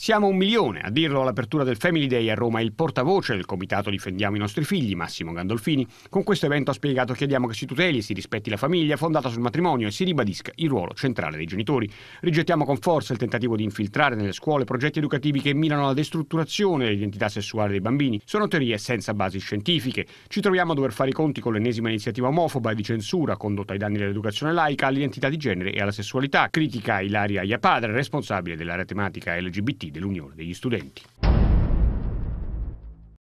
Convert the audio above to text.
Siamo un milione, a dirlo all'apertura del Family Day a Roma, il portavoce del comitato Difendiamo i nostri figli, Massimo Gandolfini. Con questo evento ha spiegato chiediamo che si tuteli si rispetti la famiglia fondata sul matrimonio e si ribadisca il ruolo centrale dei genitori. Rigettiamo con forza il tentativo di infiltrare nelle scuole progetti educativi che mirano alla destrutturazione dell'identità sessuale dei bambini. Sono teorie senza basi scientifiche. Ci troviamo a dover fare i conti con l'ennesima iniziativa omofoba e di censura condotta ai danni dell'educazione laica all'identità di genere e alla sessualità. Critica Ilaria Iapadre, responsabile dell'area tematica LGBT dell'Unione degli Studenti.